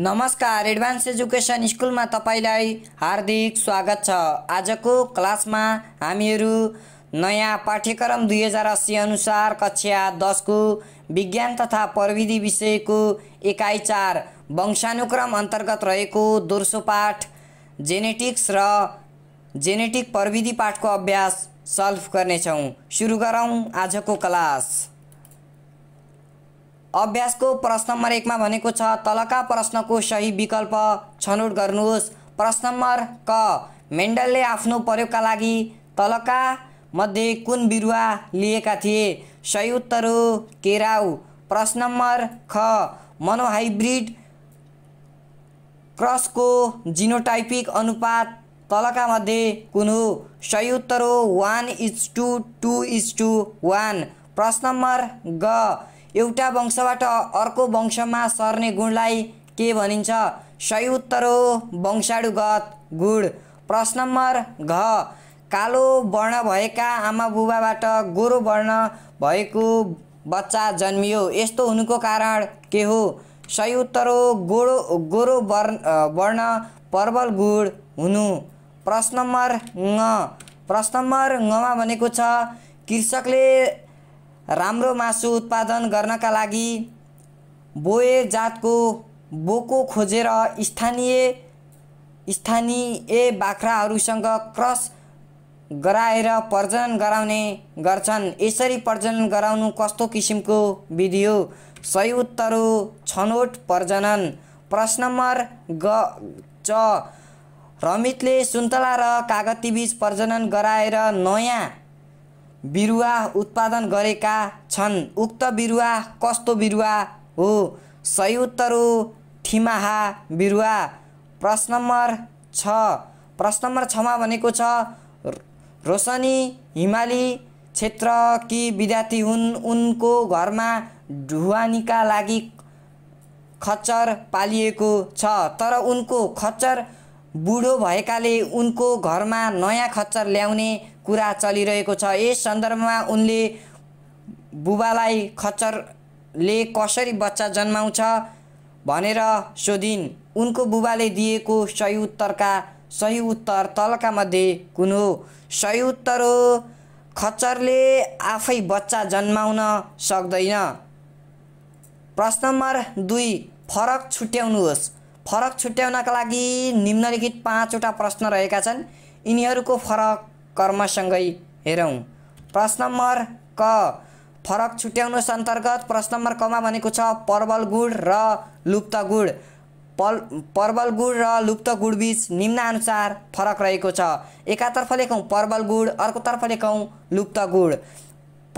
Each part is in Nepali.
नमस्कार एडभान्स एजुकेसन स्कुलमा तपाईँलाई हार्दिक स्वागत छ आजको क्लासमा हामीहरू नयाँ पाठ्यक्रम दुई हजार अस्सी अनुसार कक्षा दसको विज्ञान तथा प्रविधि विषयको एकाइ चार वंशानुक्रम अन्तर्गत रहेको दोस्रो पाठ जेनेटिक्स र जेनेटिक प्रविधि पाठको अभ्यास सल्भ गर्नेछौँ सुरु गरौँ आजको क्लास अभ्यासको प्रश्न नम्बर एकमा भनेको छ तलका प्रश्नको सही विकल्प छनौट गर्नुहोस् प्रश्न नम्बर क मेन्डलले आफ्नो प्रयोगका लागि तलका मध्ये कुन बिरुवा लिएका थिए सही उत्तर हो केराउ प्रश्न नम्बर ख मनोहाइब्रिड क्रसको जिनोटाइपिक अनुपात तलका मध्ये कुन हो सही उत्तर हो one is to two is to one प्रश्न नम्बर ग एउटा वंशबाट अर्को वंशमा सर्ने गुणलाई के भनिन्छ सही उत्तर हो वंशाणुगत गुण प्रश्न नम्बर घ कालो वर्ण भएका आमा बुबाबाट गोरो वर्ण भएको बच्चा जन्मियो यस्तो हुनुको कारण के हो सही उत्तर हो गोरो गोरो वर्ण वर्ण प्रबल गुण हुनु प्रश्न नम्बर ङ प्रश्न नम्बर ङमा भनेको छ कृषकले राम्रो मासु उत्पादन गर्नका लागि बोए जातको बोको खोजेर स्थानीय स्थानीय बाख्राहरूसँग क्रस गराएर प्रजनन गराउने गर्छन् यसरी प्रजनन गराउनु कस्तो किसिमको विधि हो सही उत्तर हो छनौट प्रजनन प्रश्न नम्बर ग च रमितले सुन्तला र कागती प्रजनन गराएर नयाँ बिरुवा उत्पादन गरेका छन् उक्त बिरुवा कस्तो बिरुवा हो सही उत्तर हो ठिमाहा बिरुवा प्रश्न नम्बर छ प्रश्न नम्बर छमा भनेको छ रोशनी हिमाली क्षेत्र कि विद्यार्थी हुन् उनको घरमा ढुवानीका लागि खच्चर पालिएको छ तर उनको खच्चर बुढो भएकाले उनको घरमा नयाँ खच्चर ल्याउने कुरा चलिरहेको छ यस सन्दर्भमा उनले बुबालाई खच्चरले कसरी बच्चा जन्माउँछ भनेर सोधिन् उनको बुबाले दिएको सही उत्तरका सही उत्तर तलका मध्ये कुन हो सही उत्तर हो खच्चरले आफै बच्चा जन्माउन सक्दैन प्रश्न नम्बर दुई फरक छुट्याउनुहोस् फरक छुट्याउनका लागि निम्नलिखित पाँचवटा प्रश्न रहेका छन् यिनीहरूको फरक कर्मसँगै हेरौँ प्रश्न नम्बर क फरक छुट्याउनु अन्तर्गत प्रश्न नम्बर कमा भनेको छ पर्वल गुड र लुप्त गुड पल पर्वल गुड र लुप्त गुडबीच निम्नानुसार फरक रहेको छ एकातर्फ लेखौँ पर्वल गुड अर्कोतर्फ लेखौँ लुप्त गुड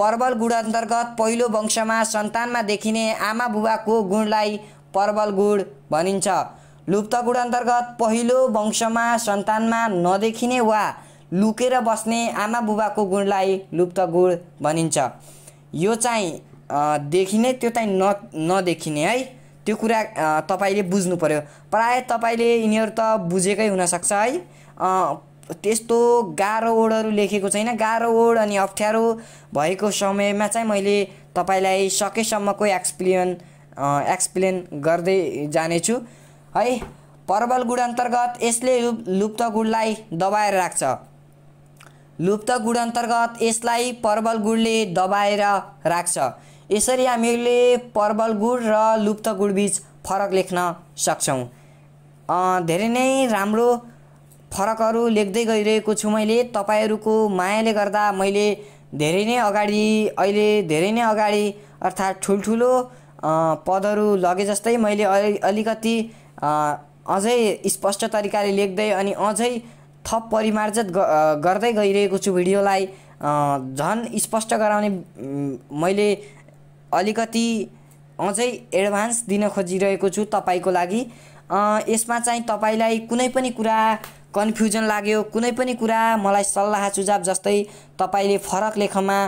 पर्वल गुड अन्तर्गत पहिलो वंशमा सन्तानमा देखिने आमा बुबाको गुणलाई पर्वल गुड भनिन्छ लुप्तगुण अन्तर्गत पहिलो वंशमा सन्तानमा नदेखिने वा लुकेर बस्ने आमा बुबाको गुणलाई लुप्त गुण भनिन्छ यो चाहिँ देखिने त्यो चाहिँ न नदेखिने है त्यो कुरा तपाईँले बुझ्नु पऱ्यो प्राय तपाईँले यिनीहरू त बुझेकै हुनसक्छ है त्यस्तो गाह्रो ओडहरू लेखेको छैन गाह्रो ओड अनि अप्ठ्यारो भएको समयमा चाहिँ मैले तपाईँलाई सकेसम्मको एक्सप्लेन एक्सप्लेन गर्दै जानेछु है पर्वल गुण अन्तर्गत यसले लुप्त गुणलाई दबाएर राख्छ लुप्त गुण अन्तर्गत यसलाई प्रबल गुणले दबाएर राख्छ यसरी हामीले पर्वल गुण र लुप्त गुणबीच फरक लेख्न सक्छौँ धेरै नै राम्रो फरकहरू लेख्दै गइरहेको छु मैले तपाईँहरूको मायाले गर्दा मैले धेरै नै अगाडि अहिले धेरै नै अगाडि अर्थात् ठुल्ठुलो पदहरू लगे जस्तै मैले अलिकति अझै स्पष्ट तरिकाले लेख्दै अनि अझै थप परिमार्जित गर्दै गइरहेको छु भिडियोलाई झन् स्पष्ट गराउने मैले अलिकति अझै एडभान्स दिन खोजिरहेको छु तपाईँको लागि यसमा चाहिँ तपाईँलाई कुनै पनि कुरा कन्फ्युजन लाग्यो कुनै पनि कुरा मलाई सल्लाह सुझाव जस्तै तपाईँले फरक लेखमा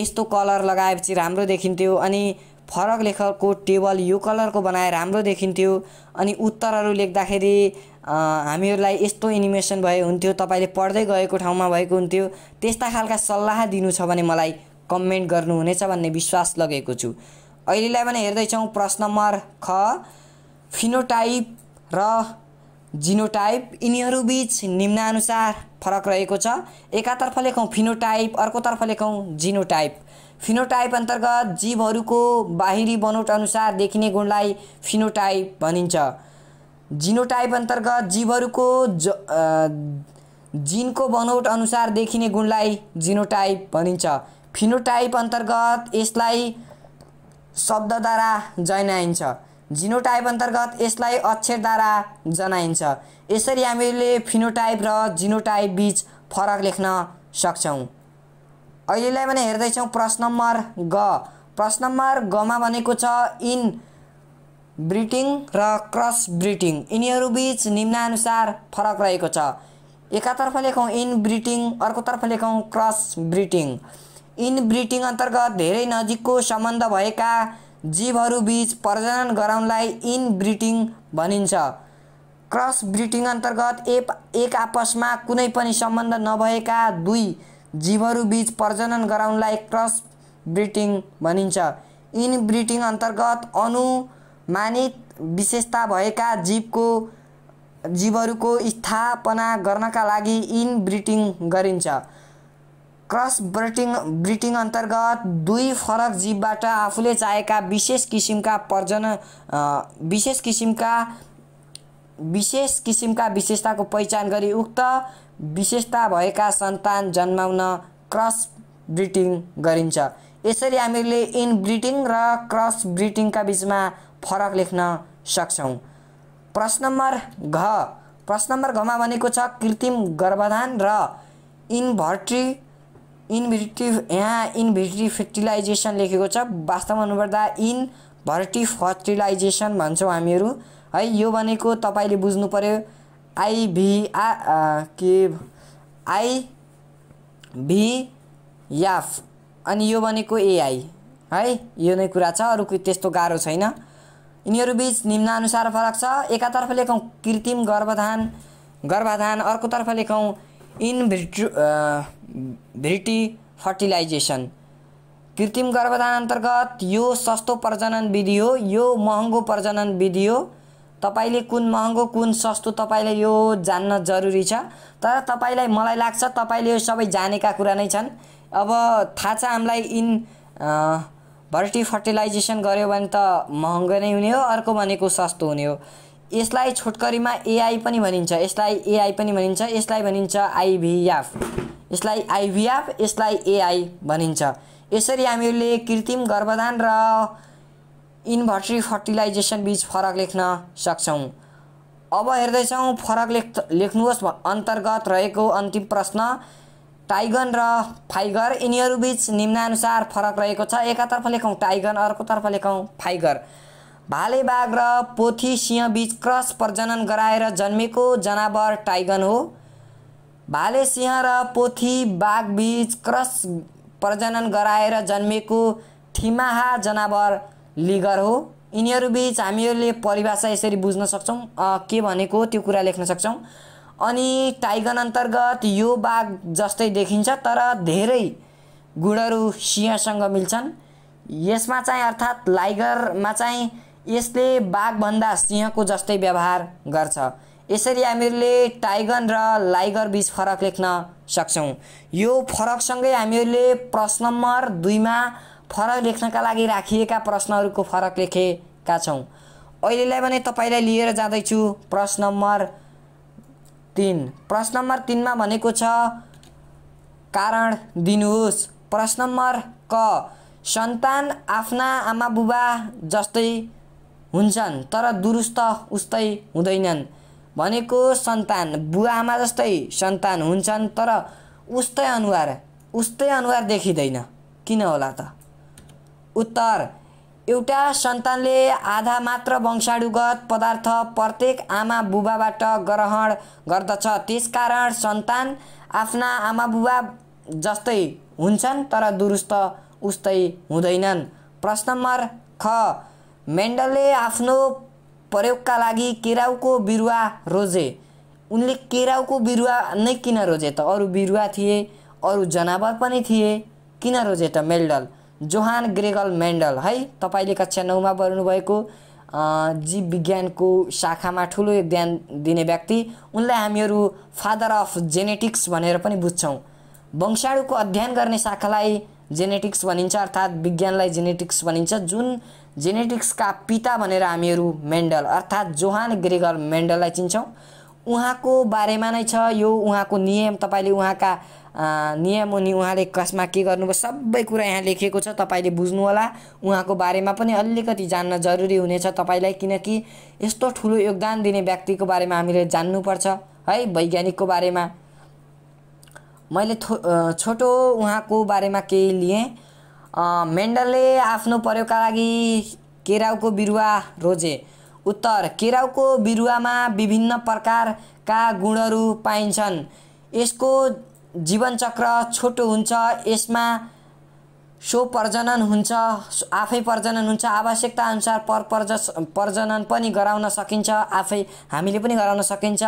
यस्तो कलर लगाएपछि राम्रो देखिन्थ्यो अनि फरक लेखकको टेबल यो कलरको बनाए राम्रो देखिन्थ्यो अनि उत्तरहरू लेख्दाखेरि हामीहरूलाई यस्तो एनिमेसन भए हुन्थ्यो तपाईँले पढ्दै गएको ठाउँमा भएको हुन्थ्यो त्यस्ता खालका सल्लाह दिनु छ भने मलाई कमेन्ट गर्नुहुनेछ भन्ने विश्वास लगेको छु अहिलेलाई भने हेर्दैछौँ प्रश्न नम्बर ख फिनोटाइप र जिनोटाइप यिनीहरूबिच निम्नानुसार फरक रहेको छ एकातर्फ लेखौँ फिनोटाइप अर्कोतर्फ लेखौँ जिनोटाइप फिनोटाइप अन्तर्गत जीवहरूको बाहिरी बनोट अनुसार देखिने गुणलाई फिनोटाइप भनिन्छ जिनोटाइप अन्तर्गत जीवहरूको ज जिनको बनोट अनुसार देखिने गुणलाई जिनोटाइप भनिन्छ फिनोटाइप अन्तर्गत यसलाई शब्दद्वारा जनाइन्छ जिनोटाइप अन्तर्गत यसलाई अक्षरद्वारा जनाइन्छ यसरी हामीले फिनोटाइप र जिनोटाइप बिच फरक लेख्न सक्छौँ अहिलेलाई भने हेर्दैछौँ प्रश्न नम्बर ग प्रश्न नम्बर गमा भनेको छ इन ब्रिटिङ र क्रस ब्रिटिङ यिनीहरू बिच निम्नानुसार फरक रहेको छ एकातर्फ लेखौँ इन ब्रिटिङ अर्कोतर्फ लेखौँ क्रस ब्रिटिङ इन ब्रिटिङ अन्तर्गत धेरै नजिकको सम्बन्ध भएका जीवहरूबिच प्रजनन गराउनलाई इन ब्रिटिङ भनिन्छ क्रस ब्रिटिङ अन्तर्गत एक आपसमा कुनै पनि सम्बन्ध नभएका दुई जीवहरूबीच प्रजनन गराउनलाई क्रस ब्रिटिङ भनिन्छ इन ब्रिटिङ अन्तर्गत अनुमानित विशेषता भएका जीवको जीवहरूको स्थापना गर्नका लागि इन ब्रिटिङ गरिन्छ क्रस ब्रिटिङ ब्रिटिङ अन्तर्गत दुई फरक जीवबाट आफूले चाहेका विशेष किसिमका प्रजन विशेष किसिमका विशेष किसिमका विशेषताको पहिचान गरी उक्त विशेषता भएका सन्तान जन्माउन क्रस ब्रिटिङ गरिन्छ यसरी हामीले इन ब्रिटिङ र क्रस ब्रिटिङका बिचमा फरक लेख्न सक्छौँ प्रश्न नम्बर घ प्रश्न नम्बर घमा भनेको छ कृत्रिम गर्भधान र इनभर्ट्री इन्भिट्री यहाँ इनभिट्री फर्टिलाइजेसन लेखेको छ वास्तवमा हुनुपर्दा इन भर्टी फर्टिलाइजेसन भन्छौँ हामीहरू है यो भनेको तपाईँले बुझ्नु पऱ्यो आइभी के आई भी याफ अनि यो भनेको एआई है यो नै कुरा छ अरू त्यस्तो गाह्रो छैन यिनीहरू बिच निम्नानुसार फरक छ एकातर्फ लेखौँ कृत्रिम गर्भधान गर्भाधान अर्कोतर्फ लेखौँ इनभिट्रु भिटी फर्टिलाइजेसन कृत्रिम गर्भधान अन्तर्गत यो सस्तो प्रजनन विधि हो यो महँगो प्रजनन विधि हो तपाईँले कुन महँगो कुन सस्तो तपाईँले यो जान्न जरुरी छ तर तपाईँलाई मलाई लाग्छ तपाईँले यो सबै जानेका कुरा नै छन् अब थाहा छ हामीलाई इन भर्टी फर्टिलाइजेसन गऱ्यो भने त महँगो नै हुने हो अर्को भनेको सस्तो हुने हो यसलाई छोटकरीमा एआई पनि भनिन्छ यसलाई एआई पनि भनिन्छ यसलाई भनिन्छ आइभिएफ यसलाई आइभिएफ यसलाई एआई भनिन्छ यसरी हामीहरूले कृत्रिम गर्भधान र इन्भर्ट्री फर्टिलाइजेसन बिच फरक लेख्न सक्छौँ अब हेर्दैछौँ फरक लेख लेख्नुहोस् अन्तर्गत रहेको अन्तिम प्रश्न टाइगन र फाइगर यिनीहरू बिच निम्नानुसार फरक रहेको छ एकातर्फ लेखौँ टाइगन अर्कोतर्फ लेखौँ फाइगर भाले बाघ र पोथी सिंह बिच क्रस प्रजनन गराएर जन्मेको जनावर टाइगन हो भाले सिंह र पोथी बाघ बिच क्रस प्रजनन गराएर जन्मेको थिमाहा जनावर लिगर हो यिनीहरू बिच हामीहरूले परिभाषा यसरी बुझ्न सक्छौँ के भनेको त्यो कुरा लेख्न सक्छौँ अनि टाइगन अन्तर्गत यो बाघ जस्तै देखिन्छ तर धेरै गुणहरू सिंहसँग मिल्छन् यसमा चाहिँ अर्थात् लाइगरमा चाहिँ यसले बाघभन्दा सिंहको जस्तै व्यवहार गर्छ यसरी हामीहरूले टाइगन र लाइगर बिच फरक लेख्न सक्छौँ यो फरकसँगै हामीहरूले प्रश्न नम्बर दुईमा फरक लेख्नका लागि राखिएका प्रश्नहरूको फरक लेखेका छौँ अहिलेलाई भने तपाईँलाई लिएर जाँदैछु प्रश्न नम्बर तिन प्रश्न नम्बर तिनमा भनेको छ कारण दिनुहोस् प्रश्न नम्बर क सन्तान आफ्ना आमा बुबा जस्तै हुन्छन् तर दुरुस्त उस्तै हुँदैनन् भनेको सन्तान बुवा आमा जस्तै सन्तान हुन्छन् तर उस्तै अनुहार उस्तै अनुहार देखिँदैन किन होला त उत्तर एउटा सन्तानले आधा मात्र वंशाणुगत पदार्थ प्रत्येक आमा बुबाबाट ग्रहण गर्दछ त्यसकारण सन्तान आफ्ना आमा बुबा जस्तै हुन्छन् तर दुरुस्त उस्तै हुँदैनन् प्रश्न नम्बर ख मेन्डलले आफ्नो प्रयोगका लागि केराउको बिरुवा रोजे उनले केराउको बिरुवा नै किन रोजे त अरू बिरुवा थिए अरू जनावर पनि थिए किन रोजे त मेन्डल जोहान ग्रेगल मेन्डल है तपाईँले कक्षा नौमा बोल्नुभएको जीव विज्ञानको शाखामा ठुलो योगदान दिने व्यक्ति उनलाई हामीहरू फादर अफ जेनेटिक्स भनेर पनि बुझ्छौँ वंशाणुको अध्ययन गर्ने शाखालाई जेनेटिक्स भनिन्छ अर्थात् विज्ञानलाई जेनेटिक्स भनिन्छ जुन जेनेटिक्सका पिता भनेर हामीहरू मेन्डल अर्थात् जोहान ग्रेगल मेन्डललाई चिन्छौँ उहाँको बारेमा नै छ यो उहाँको नियम तपाईँले उहाँका नियम अनि उहाँले कसमा के गर्नुपर्छ सबै कुरा यहाँ लेखिएको छ तपाईँले बुझ्नुहोला उहाँको बारेमा पनि अलिकति जान्न जरुरी हुनेछ तपाईँलाई किनकि यस्तो ठुलो योगदान दिने व्यक्तिको बारेमा हामीले जान्नुपर्छ है वैज्ञानिकको बारेमा मैले थो छोटो उहाँको बारेमा केही लिएँ मेन्डलले आफ्नो प्रयोगका लागि केराउको बिरुवा रोजे उत्तर केराउको बिरुवामा विभिन्न प्रकारका गुणहरू पाइन्छन् यसको जीवनचक्र छोटो हुन्छ यसमा सो प्रजनन हुन्छ आफै प्रजनन हुन्छ आवश्यकताअनुसार पर प्रज प्रजनन पनि गराउन सकिन्छ आफै हामीले पनि गराउन सकिन्छ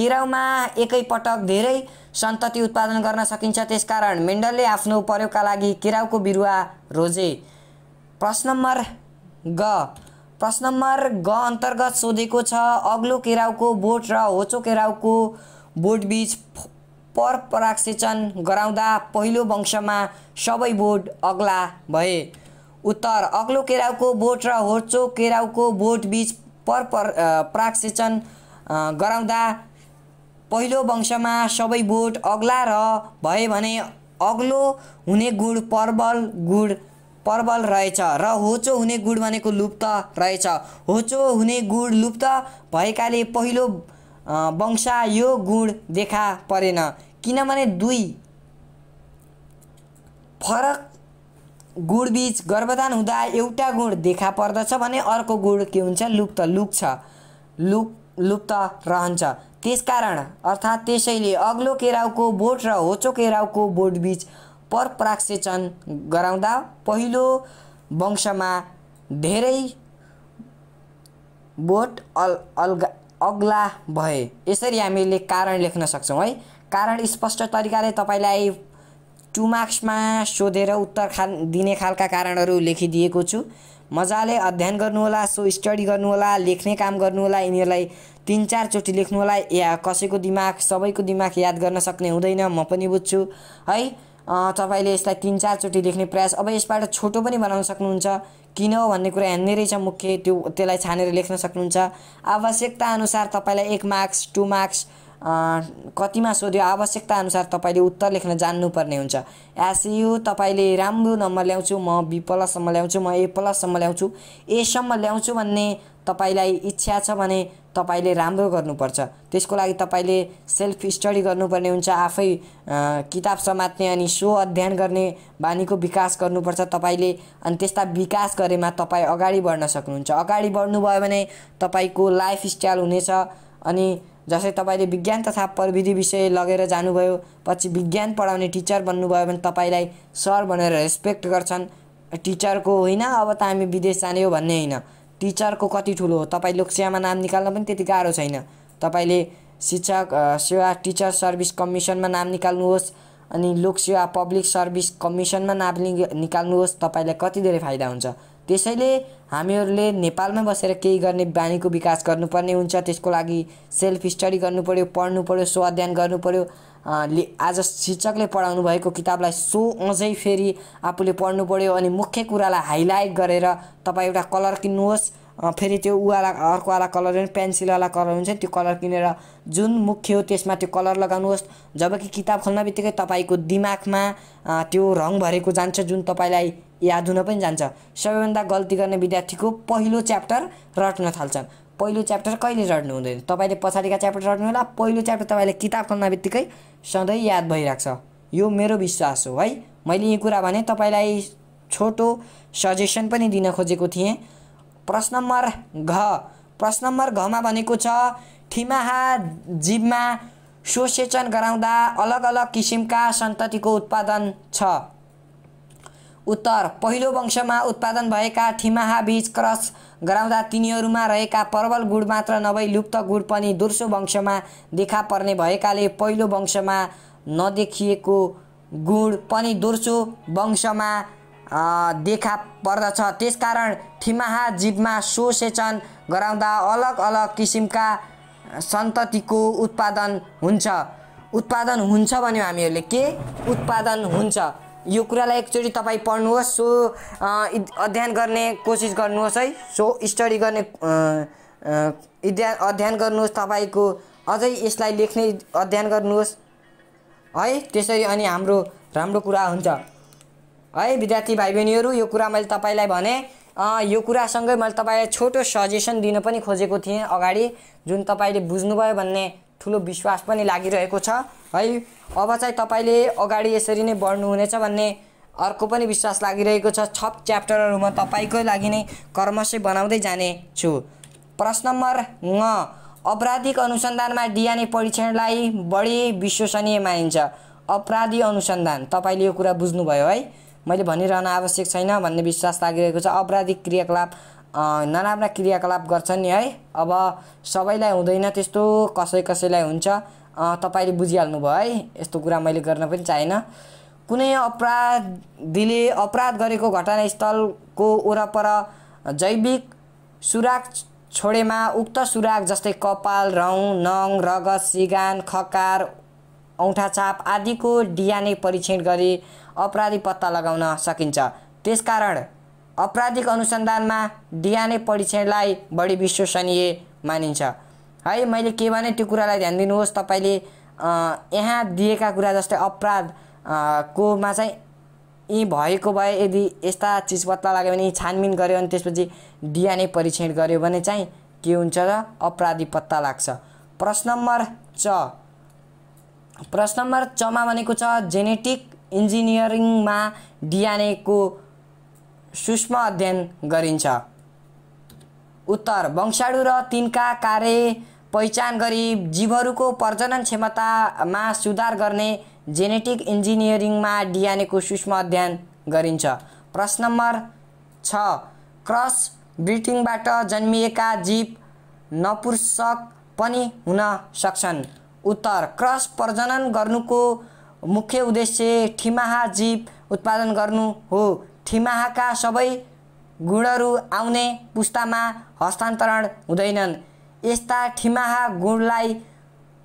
केराउमा एकैपटक धेरै सन्तति उत्पादन गर्न सकिन्छ त्यसकारण मेन्डलले आफ्नो प्रयोगका लागि केराउको बिरुवा रोजे प्रश्न नम्बर ग प्रश्न नम्बर ग अन्तर्गत सोधेको छ अग्लो केराउको बोट र होचो केराउको बोटबिच पर पराक्षेचन गराउँदा पहिलो वंशमा सबै बोट अग्ला भए उत्तर अग्लो केराउको बोट र होचो केराउको बोटबिच पर पर पराक्षेचन गराउँदा पहिलो वंशमा सबै बोट अग्ला र भए भने अग्लो हुने गुड प्रबल गुड प्रबल रहेछ र होचो हुने गुड भनेको लुप्त रहेछ होचो हुने गुड लुप्त भएकाले पहिलो वंशा यो गुण देखा परेन किनभने दुई फरक गुडबीच गर्भधान हुँदा एउटा गुण देखा पर्दछ भने अर्को गुण के हुन्छ लुप्त लुक्छ लुप लुप्त रहन्छ त्यसकारण अर्थात् त्यसैले अग्लो केराउको बोट र होचो केराउको बोटबीच परप्राक्सेचन गराउँदा पहिलो वंशमा धेरै बोट अल अलगा अग्ला भए यसरी हामीले कारण लेख्न सक्छौँ है कारण स्पष्ट तरिकाले तपाईँलाई टु मार्क्समा सोधेर उत्तर खा दिने खालका कारणहरू लेखिदिएको छु मजाले अध्ययन गर्नुहोला सो स्टडी गर्नुहोला लेख्ने काम गर्नुहोला यिनीहरूलाई तिन चारचोटि लेख्नुहोला या कसैको दिमाग सबैको दिमाग याद गर्न सक्ने हुँदैन म पनि बुझ्छु है तपाईँले यसलाई तिन चारचोटि लेख्ने प्रयास अब यसबाट छोटो पनि बनाउन सक्नुहुन्छ किन भन्ने कुरा हेर्ने रहेछ मुख्य त्यो त्यसलाई छानेर लेख्न सक्नुहुन्छ आवश्यकता अनुसार तपाईँलाई एक मार्क्स टु मार्क्स कतिमा सोध्यो आवश्यकता अनुसार तपाईँले उत्तर लेख्न जान्नुपर्ने हुन्छ एसयु तपाईँले राम्रो नम्बर ल्याउँछु म बी प्लससम्म ल्याउँछु म ए प्लससम्म ल्याउँछु एसम्म ल्याउँछु भन्ने तपाईँलाई इच्छा छ भने तपाईँले राम्रो गर्नुपर्छ त्यसको लागि तपाईँले सेल्फ स्टडी गर्नुपर्ने हुन्छ आफै किताब समात्ने अनि सो अध्ययन गर्ने बानीको विकास गर्नुपर्छ तपाईँले अनि त्यस्ता विकास गरेमा तपाईँ अगाडि बढ्न सक्नुहुन्छ अगाडि बढ्नुभयो भने तपाईँको लाइफ स्टाइल हुनेछ अनि जसै तपाईँले विज्ञान तथा प्रविधि विषय लगेर जानुभयो पछि विज्ञान पढाउने टिचर बन्नुभयो भने तपाईँलाई सर भनेर रेस्पेक्ट गर्छन् टिचरको होइन अब त हामी विदेश जाने हो भन्ने होइन टिचरको कति ठुलो हो तपाईँ लोकसेवामा नाम निकाल्न पनि त्यति गाह्रो छैन तपाईँले शिक्षक सेवा टिचर सर्भिस कमिसनमा नाम निकाल्नुहोस् अनि लोकसेवा पब्लिक सर्भिस कमिसनमा नाम निकाल्नुहोस् तपाईँलाई कति धेरै फाइदा हुन्छ त्यसैले हामीहरूले नेपालमै बसेर केही गर्ने बानीको विकास गर्नुपर्ने हुन्छ त्यसको लागि सेल्फ स्टडी गर्नु पऱ्यो पढ्नु पऱ्यो स्वाध्ययन गर्नु पऱ्यो ले आज शिक्षकले पढाउनु भएको किताबलाई सो अझै फेरि आफूले पढ्नु पऱ्यो अनि मुख्य कुरालाई हाइलाइट गरेर तपाईँ एउटा कलर किन्नुहोस् फेरि त्यो उवाला अर्कोवाला कलर पेन्सिलवाला कलर हुन्छ त्यो कलर किनेर जुन मुख्य हो त्यसमा त्यो कलर लगाउनुहोस् जबकि किताब खोल्न बित्तिकै तपाईँको दिमागमा त्यो रङ भरेको जान्छ जुन तपाईँलाई याद हुन पनि जान्छ सबैभन्दा गल्ती गर्ने विद्यार्थीको पहिलो च्याप्टर रट्न थाल्छन् पहिलो च्याप्टर कहिले रट्नु हुँदैन तपाईँले पछाडिका च्याप्टर रट्नु होला पहिलो च्याप्टर तपाईँले किताब खोल्न बित्तिकै सधैँ याद भइरहेको छ यो मेरो विश्वास हो है मैले यो कुरा भने तपाईँलाई छोटो सजेसन पनि दिन खोजेको थिएँ प्रश्न नम्बर घ प्रश्न नम्बर घमा भनेको छ ठिमाहा जीवमा सोसेचन गराउँदा अलग अलग किसिमका सन्ततिको उत्पादन छ उत्तर पहिलो वंशमा उत्पादन भएका ठिमाहा बीज क्रस गराउँदा तिनीहरूमा रहेका प्रबल गुड मात्र नभई लुप्त गुड पनि दोस्रो वंशमा देखा पर्ने भएकाले पहिलो वंशमा नदेखिएको गुड पनि दोस्रो वंशमा देखा पर्दछ त्यसकारण ठिमाहा जीवमा सोसेचन गराउँदा अलग अलग किसिमका सन्ततिको उत्पादन हुन्छ उत्पादन हुन्छ भन्यो हामीहरूले के उत्पादन हुन्छ यो कुरालाई एकचोटि तपाईँ पढ्नुहोस् सो अध्ययन गर्ने कोसिस गर्नुहोस् है सो स्टडी गर्ने अध्ययन गर्नुहोस् तपाईँको अझै यसलाई लेख्ने अध्ययन गर्नुहोस् है त्यसरी अनि हाम्रो राम्रो कुरा हुन्छ है विद्यार्थी भाइ बहिनीहरू यो कुरा मैले तपाईँलाई भने आ, यो कुरासँगै मैले तपाईँलाई छोटो सजेसन दिन पनि खोजेको थिएँ अगाडि जुन तपाईँले बुझ्नुभयो भन्ने ठुलो विश्वास पनि लागिरहेको छ है अब चाहिँ तपाईँले अगाडि यसरी नै बढ्नुहुनेछ भन्ने अर्को पनि विश्वास लागिरहेको छ छप म तपाईँकै लागि नै कर्मशय बनाउँदै जानेछु प्रश्न नम्बर न अपराधिक अनुसन्धानमा डिएनए परीक्षणलाई बढी विश्वसनीय मानिन्छ अपराधी अनुसन्धान तपाईँले यो कुरा बुझ्नुभयो है मैले भनिरहन आवश्यक छैन भन्ने विश्वास लागिरहेको छ अपराधिक क्रियाकलाप नराम्रा क्रियाकलाप गर्छन् नि है अब सबैलाई हुँदैन त्यस्तो कसै कसैलाई हुन्छ तपाईँले बुझिहाल्नुभयो है यस्तो कुरा मैले गर्न पनि चाहेन कुनै अपराधीले अपराध गरेको घटनास्थलको वरपर जैविक सुराग छोडेमा उक्त सुराग जस्तै कपाल रौँ नङ रगत सिगान खकार औँठाछाप आदिको डिएनए परीक्षण गरी अपराधी पत्ता लगाउन सकिन्छ त्यसकारण अपराधिक अनुसन्धानमा डिएनए परीक्षणलाई बढी विश्वसनीय मानिन्छ है मैले के भने त्यो कुरालाई ध्यान दिनुहोस् तपाईँले यहाँ दिएका कुरा जस्तै अपराध कोमा चाहिँ यी भएको भए यदि यस्ता चिज पत्ता लाग्यो भने छानबिन गऱ्यो अनि त्यसपछि डिएनए परीक्षण गऱ्यो भने चाहिँ के हुन्छ र अपराधी पत्ता लाग्छ प्रश्न नम्बर च प्रश्न नम्बर चमा भनेको छ जेनेटिक इन्जिनियरिङमा डिएनएको सूक्ष्म अध्ययन गरिन्छ उत्तर वंशाणु र तिनका कार्य पहिचान गरी जीवहरूको प्रजनन क्षमतामा सुधार गर्ने जेनेटिक इन्जिनियरिङमा डिएनएको सूक्ष्म अध्ययन गरिन्छ प्रश्न नम्बर छ क्रस ब्रिटिङबाट जन्मिएका जीव नपुर्सक पनि हुन सक्छन् उत्तर क्रस प्रजनन गर्नुको मुख्य उद्देश्य ठिमाहा जीव उत्पादन गर्नु हो ठिमाहाका सबै गुणहरू आउने पुस्तामा हस्तान्तरण हुँदैनन् यस्ता ठिमाहा गुणलाई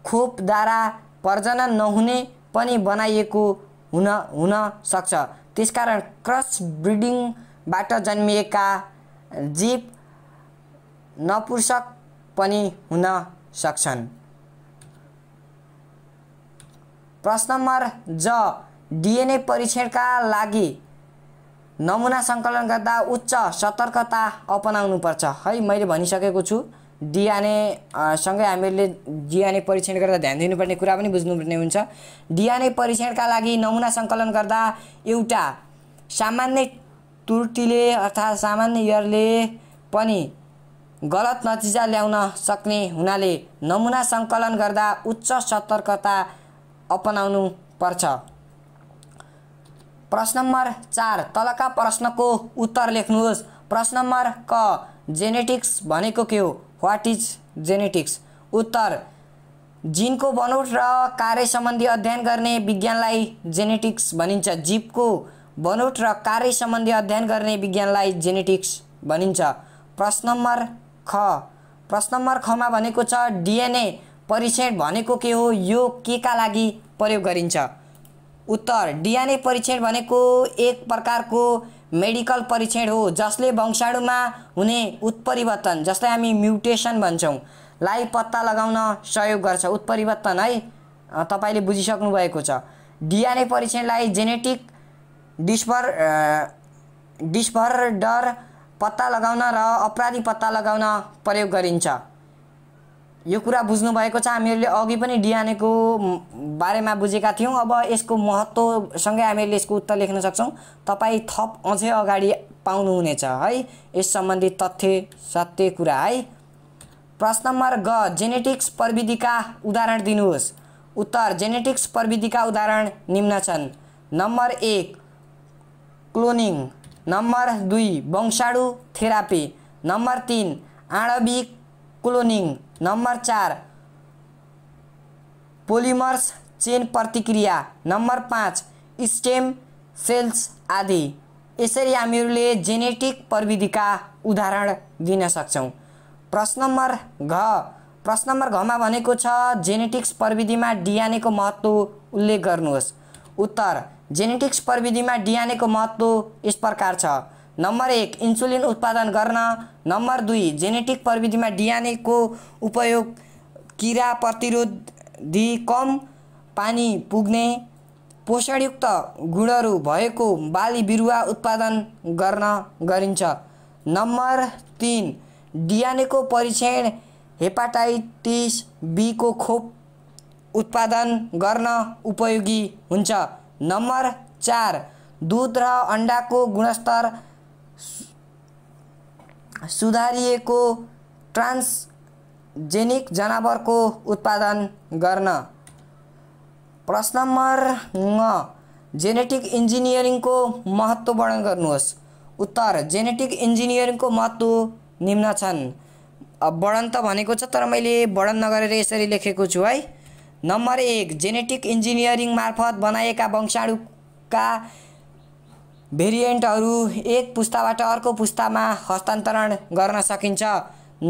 खोपद्वारा प्रजनन नहुने पनि बनाइएको हुन हुन सक्छ त्यसकारण क्रस ब्रिडिङबाट जन्मिएका जीव नपुर्सक पनि हुन सक्छन् प्रश्न नम्बर ज डिएनए परीक्षणका लागि नमुना सङ्कलन गर्दा उच्च सतर्कता अपनाउनु पर्छ है मैले भनिसकेको छु डिएनए सँगै हामीले डिएनए परीक्षण गर्दा ध्यान दिनुपर्ने कुरा पनि बुझ्नुपर्ने हुन्छ डिएनए परीक्षणका लागि नमुना सङ्कलन गर्दा एउटा सामान्य त्रुटिले अर्थात् सामान्य यरले पनि गलत नतिजा ल्याउन सक्ने हुनाले नमुना सङ्कलन गर्दा उच्च सतर्कता अपनाउनु पर्छ प्रश्न नम्बर चार तलका प्रश्नको उत्तर लेख्नुहोस् प्रश्न नम्बर क जेनेटिक्स भनेको के हो वाट इज जेनेटिक्स उत्तर जिनको बनोट र कार्य सम्बन्धी अध्ययन गर्ने विज्ञानलाई जेनेटिक्स भनिन्छ जीवको बनोट र कार्य सम्बन्धी अध्ययन गर्ने विज्ञानलाई जेनेटिक्स भनिन्छ प्रश्न नम्बर ख प्रश्न नम्बर खमा भनेको छ डिएनए परीक्षण भनेको के हो यो के का लागि प्रयोग गरिन्छ उत्तर डिएनए परीक्षण भनेको एक प्रकारको मेडिकल परीक्षण हो जसले वंशाणुमा हुने उत्परिवर्तन जसलाई हामी म्युटेसन भन्छौँ लाई पत्ता लगाउन सहयोग गर्छ उत्परिवर्तन है तपाईँले बुझिसक्नु भएको छ डिएनए परीक्षणलाई जेनेटिक डिस्पर डर पत्ता लगाउन र अपराधी पत्ता लगाउन प्रयोग गरिन्छ यो कुरा बुझ्नुभएको छ हामीहरूले अघि पनि डिएनएको बारेमा बुझेका थियौँ अब यसको महत्त्वसँगै हामीहरूले यसको उत्तर लेख्न सक्छौँ तपाईँ थप अझै अगाडि पाउनुहुनेछ है यस सम्बन्धी तथ्य सत्य कुरा है प्रश्न नम्बर ग जेनेटिक्स प्रविधिका उदाहरण दिनुहोस् उत्तर जेनेटिक्स प्रविधिका उदाहरण निम्न छन् नम्बर एक क्लोनिङ नम्बर दुई वंशाणु थेरापी नम्बर तिन आणविक क्लोनिङ नम्बर चार पोलिमर्स चेन प्रतिक्रिया नम्बर पाँच स्टेम सेल्स आदि यसरी हामीहरूले जेनेटिक प्रविधिका उदाहरण दिन सक्छौँ प्रश्न नम्बर घ प्रश्न नम्बर घमा भनेको छ जेनेटिक्स प्रविधिमा को महत्त्व उल्लेख गर्नुहोस् उत्तर जेनेटिक्स प्रविधिमा को महत्त्व यस प्रकार छ नम्बर एक इन्सुलिन उत्पादन गर्न नम्बर दुई जेनेटिक प्रविधिमा डिएनएको उपयोग किरा प्रतिरोधी कम पानी पुग्ने पोषणयुक्त गुणहरू भएको बाली बिरुवा उत्पादन गर्न गरिन्छ नम्बर तिन डिएनएको परीक्षण हेपाटाइटिस बीको खोप उत्पादन गर्न उपयोगी हुन्छ नम्बर चार दुध र अन्डाको गुणस्तर सुधारिएको ट्रान्सजेनिक जनावरको उत्पादन गर्न प्रश्न नम्बर न जेनेटिक इन्जिनियरिङको महत्त्व वर्णन गर्नुहोस् उत्तर जेनेटिक इन्जिनियरिङको महत्त्व निम्न छन् वर्णन त भनेको छ तर मैले वर्णन नगरेर यसरी लेखेको छु है नम्बर एक जेनेटिक इन्जिनियरिङ मार्फत बनाएका वंशाणुका भेरिएन्टहरू एक पुस्ताबाट अर्को पुस्तामा हस्तान्तरण गर्न सकिन्छ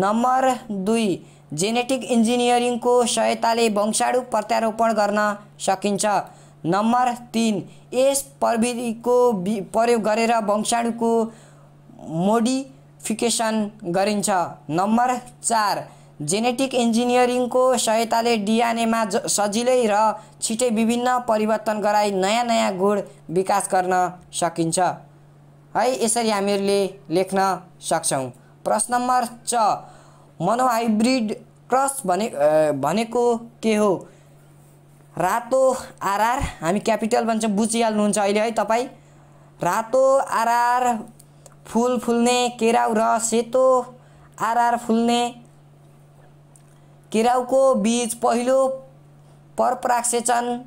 नम्बर दुई जेनेटिक इन्जिनियरिङको सहायताले वंशाणु प्रत्यारोपण गर्न सकिन्छ नम्बर तिन यस प्रविधिको प्रयोग गरेर वंशाणुको मोडिफिकेसन गरिन्छ नम्बर चार जेनेटिक इन्जिनियरिङको सहायताले डिएनएमा सजिलै र छिटै विभिन्न परिवर्तन गराई नयाँ नयाँ गुण विकास गर्न सकिन्छ है यसरी हामीहरूले लेख्न सक्छौँ प्रश्न नम्बर छ मनोहाइब्रिड क्रस भने भनेको के हो रातो आरआर हामी क्यापिटल भन्छ बुझिहाल्नुहुन्छ अहिले है तपाईँ रातो आरआर फुल फुल्ने केराउ र सेतो आरआर फुल्ने केराउको बीज पहिलो परप्राक्षेचन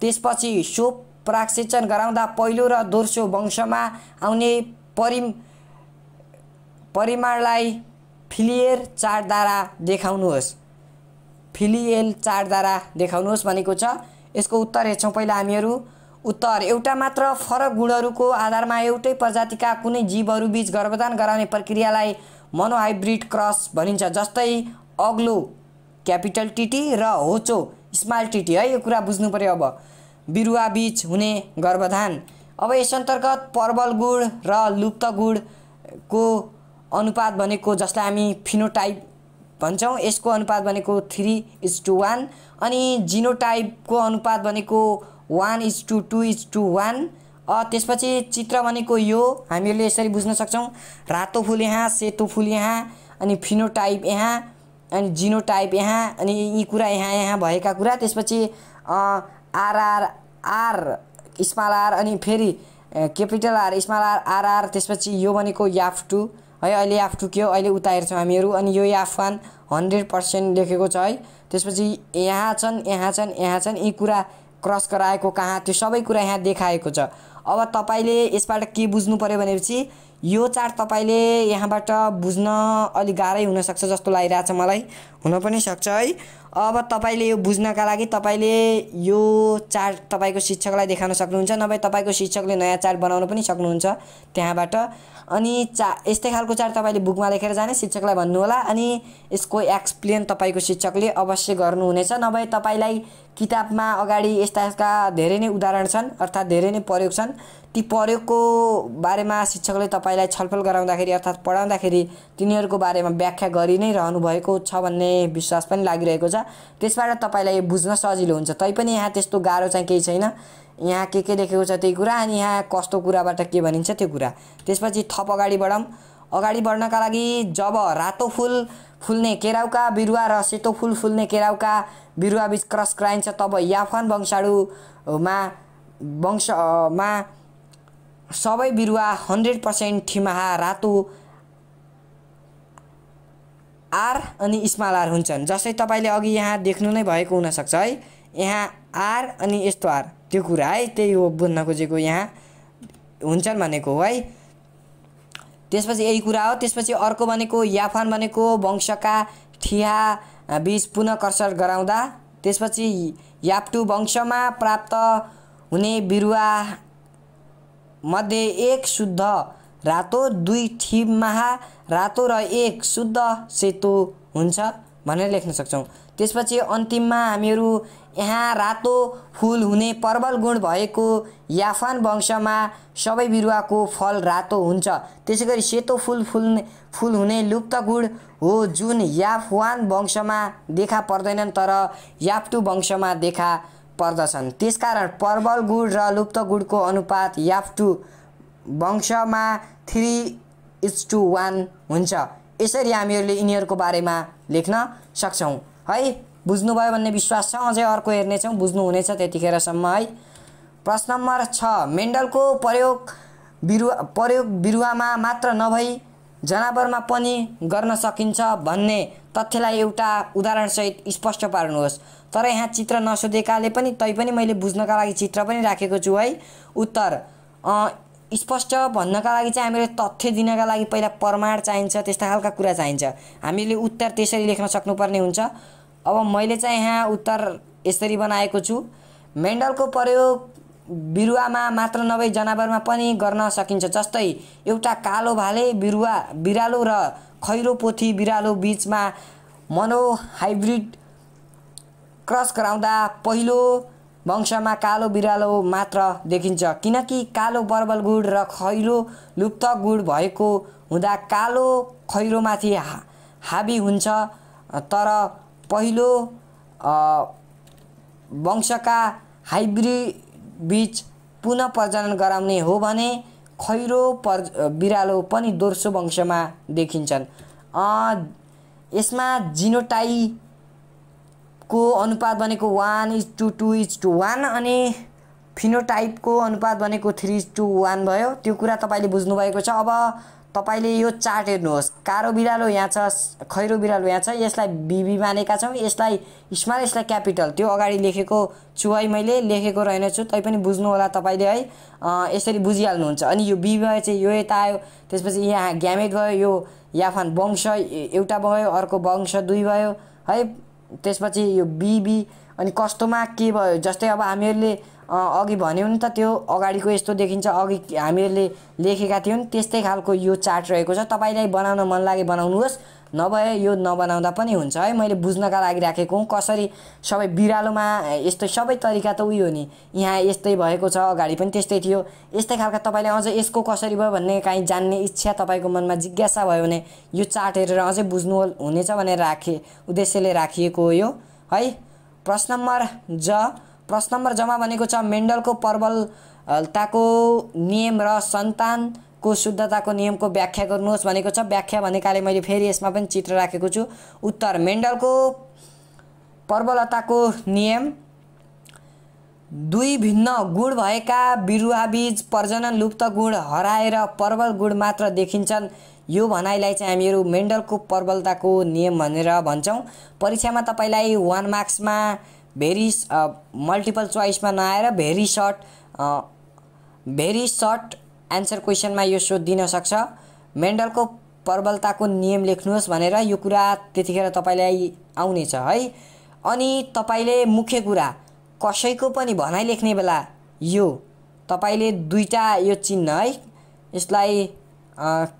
त्यसपछि सोप प्राक्षेचन गराउँदा पहिलो र दोस्रो वंशमा आउने परि परिमाणलाई फिलियर चारद्वारा देखाउनुहोस् फिलियल चारद्वारा देखाउनुहोस् भनेको छ यसको उत्तर हेर्छौँ पहिला हामीहरू उत्तर एउटा मात्र फरक गुणहरूको आधारमा एउटै प्रजातिका कुनै जीवहरू बीच गर्भदान गराउने प्रक्रियालाई मोनोहाइब्रिड क्रस भनिन्छ जस्तै अग्लो क्यापिटल टिटी र होचो स्मल टिटी है यो कुरा बुझ्नु पऱ्यो अब बिरुवा बिच हुने गर्भधान अब यस अन्तर्गत पर्वल गुड र लुप्त गुडको अनुपात भनेको जसलाई हामी फिनोटाइप भन्छौँ यसको अनुपात भनेको थ्री इज टू वान अनि जिनोटाइपको अनुपात भनेको one is to two is to one त्यसपछि चित्र भनेको यो हामीहरूले यसरी बुझ्न सक्छौँ रातो फुल यहाँ सेतो फुल यहाँ अनि फिनोटाइप यहाँ अनि जिनो टाइप यहाँ अनि यी कुरा यहाँ यहाँ भएका कुरा त्यसपछि आरआर आर स्मल आर अनि फेरि capital R small R R R त्यसपछि यो भनेको याफ टू है अहिले याफ टू के हो अहिले उता हेर्छौँ हामीहरू अनि यो याफ वान हन्ड्रेड पर्सेन्ट लेखेको छ है त्यसपछि यहाँ छन् यहाँ छन् यहाँ छन् यी कुरा क्रस गराएको कहाँ त्यो सबै कुरा यहाँ देखाएको छ अब तपाईँले यसबाट के बुझ्नु पऱ्यो भनेपछि यो चार्ट तपाईँले यहाँबाट बुझ्न अलिक गाह्रै हुनसक्छ जस्तो लागिरहेछ मलाई हुन पनि सक्छ है अब तपाईँले यो बुझ्नका लागि तपाईँले यो चार्ट तपाईँको शिक्षकलाई देखाउन सक्नुहुन्छ नभए तपाईँको शिक्षकले नयाँ चार्ट बनाउन पनि सक्नुहुन्छ त्यहाँबाट अनि चा यस्तै खालको चार्ट तपाईँले बुकमा लेखेर जाने शिक्षकलाई भन्नुहोला अनि यसको एक्सप्लेन तपाईँको शिक्षकले अवश्य गर्नुहुनेछ नभए तपाईँलाई किताबमा अगाडि यस्ता यस्ता धेरै नै उदाहरण छन् अर्थात् धेरै नै प्रयोग छन् ती प्रयोगको बारेमा शिक्षकले तपाईँलाई छलफल गराउँदाखेरि अर्थात् पढाउँदाखेरि तिनीहरूको बारेमा व्याख्या गरि नै रहनु भएको छ भन्ने विश्वास पनि लागिरहेको छ त्यसबाट तपाईँलाई बुझ्न सजिलो हुन्छ तैपनि यहाँ त्यस्तो गाह्रो चाहिँ केही छैन यहाँ के के लेखेको छ त्यही कुरा अनि यहाँ कस्तो कुराबाट के भनिन्छ त्यो कुरा त्यसपछि थप अगाडि बढौँ अगाडि बढ्नका लागि जब रातो फुल फुल्ने केराउका बिरुवा र सेतो फुल फुल्ने केराउका बिरुवा बिच क्रस गराइन्छ तब याफान वंशाणुमा वंशमा सबै बिरुवा हन्ड्रेड पर्सेन्ट ठिमाहा रातो आर अनि स्माल आर हुन्छन् जस्तै तपाईँले अघि यहाँ देख्नु नै भएको हुनसक्छ है यहाँ आर अनि यस्तो आर त्यो कुरा है त्यही हो बुझ्न खोजेको यहाँ हुन्छन् भनेको है त्यसपछि यही कुरा हो त्यसपछि अर्को भनेको याफान भनेको वंशका ठिहा बीज पुनकर्षण गराउँदा त्यसपछि याप्टु वंशमा प्राप्त हुने बिरुवा मध्ये एक शुद्ध रातो दुई ठिमाहा रातो र एक शुद्ध सेतो हुन्छ भनेर लेख्न सक्छौँ त्यसपछि अन्तिममा हामीहरू यहाँ रातो फुल हुने प्रबल गुण भएको याफान वंशमा सबै बिरुवाको फल रातो हुन्छ त्यसै गरी सेतो फुल फुल्ने फुल हुने लुप्त गुण हो जुन याफवान वंशमा देखा पर्दैनन् तर याप्टु वंशमा देखा पर्दछन् त्यसकारण प्रबल गुड र लुप्त गुडको अनुपात याफ्टु वंशमा थ्री इज टू वान हुन्छ यसरी हामीहरूले यिनीहरूको बारेमा लेख्न सक्छौँ है बुझ्नुभयो भन्ने विश्वास छ अझै अर्को हेर्नेछौँ बुझ्नुहुनेछ त्यतिखेरसम्म है प्रश्न नम्बर छ मेन्डलको प्रयोग बिरुवा प्रयोग बिरुवामा मात्र नभई जनावरमा पनि गर्न सकिन्छ भन्ने तथ्यलाई एउटा उदाहरणसहित स्पष्ट पार्नुहोस् तर यहाँ चित्र नसोधेकाले पनि तैपनि मैले बुझ्नका लागि चित्र पनि राखेको छु है उत्तर स्पष्ट भन्नका लागि चाहिँ हामीले तथ्य दिनका लागि पहिला प्रमाण चाहिन्छ त्यस्ता खालका कुरा चाहिन्छ हामीले उत्तर त्यसरी लेख्न सक्नुपर्ने हुन्छ अब मैले चाहिँ यहाँ उत्तर यसरी बनाएको छु मेन्डलको प्रयोग बिरुवामा मात्र नभई जनावरमा पनि गर्न सकिन्छ जस्तै एउटा कालो भाले बिरुवा बिरालो र खैरो पोथी बिरालो बिचमा हाइब्रिड क्रस गराउँदा पहिलो वंशमा कालो बिरालो मात्र देखिन्छ किनकि कालो बर्बल गुड र खैरो लुप्त गुड भएको हुँदा कालो खैरोमाथि हा हाबी हुन्छ तर पहिलो वंशका हाइब्रिड बीच पुनः प्रजनन गराउने हो भने खैरो पर्ज बिरालो पनि दोस्रो वंशमा देखिन्छन् यसमा जिनोटाइको अनुपात भनेको one is to two is to one अनि फिनोटाइपको अनुपात भनेको थ्री इज टू वान भयो त्यो कुरा तपाईँले बुझ्नुभएको छ अब तपाईँले यो चार्ट हेर्नुहोस् कारो बिरालो यहाँ छ खैरो बिरालो यहाँ छ यसलाई बिबी मानेका छौँ यसलाई स्मल यसलाई क्यापिटल त्यो अगाडि लेखेको छु है मैले लेखेको रहेनछु पनि बुझ्नु होला तपाईँले है यसरी बुझिहाल्नुहुन्छ अनि यो बिबी चाहिँ यो यता आयो त्यसपछि यहाँ ग्यामेट भयो यो याफान वंश एउटा भयो अर्को वंश दुई भयो है त्यसपछि यो बिबी अनि कस्तोमा के भयो जस्तै अब हामीहरूले अघि भन्यो नि त त्यो अगाडिको यस्तो देखिन्छ अघि हामीहरूले लेखेका थियौँ त्यस्तै खालको यो चार्ट रहेको छ तपाईँलाई बनाउन मन लागे बनाउनुहोस् नभए यो नबनाउँदा पनि हुन्छ है मैले बुझ्नका लागि राखेको हुँ कसरी सबै बिरालोमा यस्तो सबै तरिका त उयो नि यहाँ यस्तै भएको छ अगाडि पनि त्यस्तै थियो यस्तै खालका तपाईँले अझ यसको कसरी भयो भन्ने काहीँ जान्ने इच्छा तपाईँको मनमा जिज्ञासा भयो भने यो चार्ट हेरेर अझै बुझ्नु हुनेछ भनेर राखे उद्देश्यले राखिएको हो यो है प्रश्न नम्बर ज प्रश्न नम्बर जम्मा भनेको छ मेन्डलको प्रबलताको नियम र सन्तानको शुद्धताको नियमको व्याख्या गर्नुहोस् भनेको छ व्याख्या भनेकाले मैले फेरि यसमा पनि चित्र राखेको छु उत्तर मेन्डलको प्रबलताको नियम दुई भिन्न गुण भएका बिरुवाबीज प्रजनन लुप्त गुण हराएर प्रबल गुण मात्र देखिन्छन् यो भनाइलाई चाहिँ हामीहरू मेन्डलको प्रबलताको नियम भनेर भन्छौँ परीक्षामा तपाईँलाई वान मार्क्समा भेरी मल्टिपल चोइसमा नआएर very short very short answer क्वेसनमा यो दिन सक्छ मेन्डलको प्रबलताको नियम लेख्नुहोस् भनेर यो कुरा त्यतिखेर तपाईँलाई आउनेछ है अनि तपाईँले मुख्य कुरा कसैको पनि भनाइ लेख्ने बेला यो तपाईँले दुईवटा यो चिन्ह है यसलाई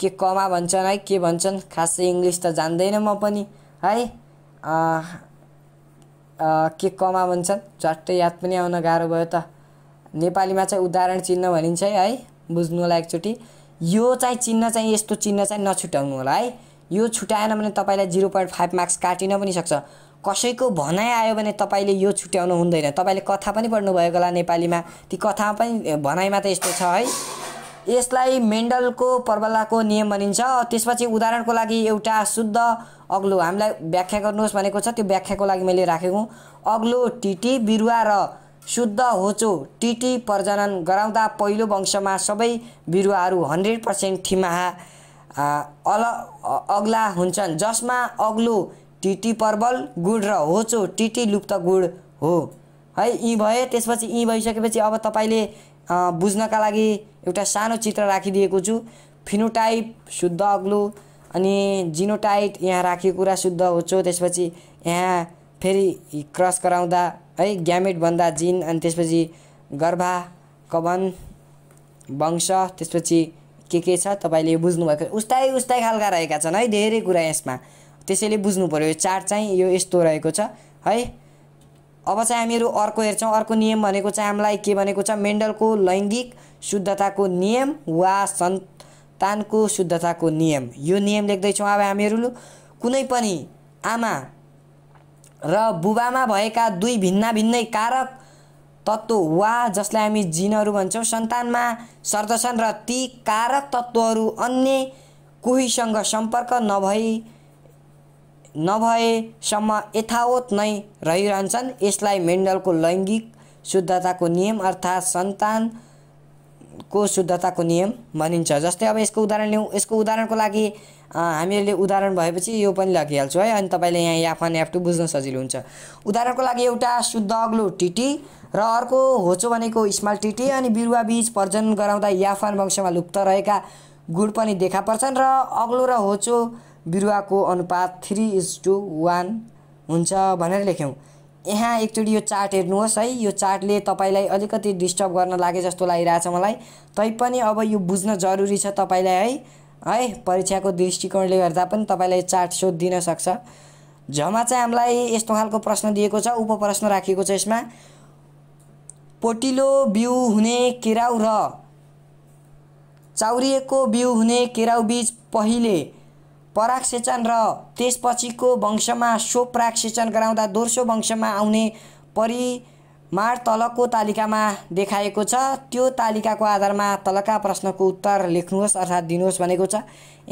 के कमा भन्छन् है के भन्छन् खासै इङ्ग्लिस त जान्दैन म पनि है के कमा भन्छन् झट्टै याद पनि आउन गाह्रो भयो त नेपालीमा चाहिँ उदाहरण चिन्ह भनिन्छ है बुझ्नु होला एकचोटि यो चाहिँ चिन्ह चाहिँ यस्तो चिन्ह चाहिँ नछुट्याउनु होला है यो छुट्याएन भने तपाईँलाई जिरो पोइन्ट फाइभ मार्क्स काटिन पनि सक्छ कसैको भनाइ आयो भने तपाईँले यो छुट्याउनु हुँदैन तपाईँले कथा पनि पढ्नुभएको होला नेपालीमा ती कथामा पनि भनाइमा त यस्तो छ है यसलाई मेन्डलको प्रबलाको नियम भनिन्छ त्यसपछि उदाहरणको लागि एउटा शुद्ध अग्लो हामीलाई व्याख्या गर्नुहोस् भनेको छ त्यो व्याख्याको लागि मैले राखेको अग्लो टिटी बिरुवा र शुद्ध होचो टिटी प्रजनन गराउँदा पहिलो वंशमा सबै बिरुवाहरू हन्ड्रेड पर्सेन्ट ठिमाहा अल अग्ला हुन्छन् जसमा अग्लो टिटी पर्वल गुड र होचो टिटी लुप्त गुड हो है यी भए त्यसपछि यी भइसकेपछि अब तपाईँले बुझ्नका लागि एउटा सानो चित्र राखिदिएको छु फिनोटाइप शुद्ध अग्लो अनि जिनोटाइट यहाँ राखेको कुरा शुद्ध होचो त्यसपछि यहाँ फेरि क्रस गराउँदा है ग्यामेट भन्दा जिन अनि त्यसपछि गर्भा कवन वंश त्यसपछि के के छ तपाईँले बुझ्नुभएको उस्तै उस्तै खालका रहेका छन् है धेरै कुरा यसमा त्यसैले बुझ्नु पऱ्यो यो चार्ट चाहिँ यो यस्तो रहेको छ है अब चाहिँ हामीहरू अर्को हेर्छौँ अर्को नियम भनेको चाहिँ हामीलाई के भनेको छ मेन्डलको लैङ्गिक शुद्धताको नियम वा सन्तानको शुद्धताको नियम यो नियम लेख्दैछौँ अब हामीहरू कुनै पनि आमा र बुबामा भएका दुई भिन्न भिन्नै कारक तत्त्व वा जसलाई हामी जिनहरू भन्छौँ सन्तानमा सर्दछन् र ती कारक तत्त्वहरू अन्य कोहीसँग सम्पर्क नभई नभएसम्म यथावत नै रहिरहन्छन् यसलाई मेन्डलको लैङ्गिक शुद्धताको नियम अर्थात् सन्तानको शुद्धताको नियम भनिन्छ जस्तै अब यसको उदाहरण लिउँ यसको उदाहरणको लागि हामीहरूले उदाहरण भएपछि यो पनि लगिहाल्छु है अनि तपाईँले यहाँ याफ वान याफ टू बुझ्न सजिलो हुन्छ उदाहरणको लागि एउटा शुद्ध अग्लो टिटी र अर्को होचो भनेको स्मल टिटी अनि बिरुवा बिज प्रजनन गराउँदा याफान वंशमा लुप्त रहेका गुड पनि देखा पर्छन् र अग्लो र होचो बिरुवाको अनुपात थ्री इज टू वान हुन्छ भनेर लेख्यौँ यहाँ एकचोटि यो चार्ट हेर्नुहोस् है यो चार्टले तपाईँलाई अलिकति डिस्टर्ब गर्न लागे जस्तो लागिरहेछ मलाई तैपनि अब यो बुझ्न जरुरी छ तपाईँलाई है है परीक्षाको दृष्टिकोणले गर्दा पनि तपाईँलाई चार्ट सोधिदिन सक्छ झमा चाहिँ हामीलाई यस्तो खालको प्रश्न दिएको छ उपप्रश्न राखिएको छ यसमा पोटिलो बिउ हुने केराउ र चाउरिएको बिउ हुने केराउ बिच पहिले पराग सेचन र त्यसपछिको वंशमा सो परागसेचन गराउँदा दोस्रो वंशमा आउने परिमाण तलको तालिकामा देखाएको छ त्यो तालिकाको आधारमा तलका प्रश्नको उत्तर लेख्नुहोस् अर्थात् दिनुहोस् भनेको छ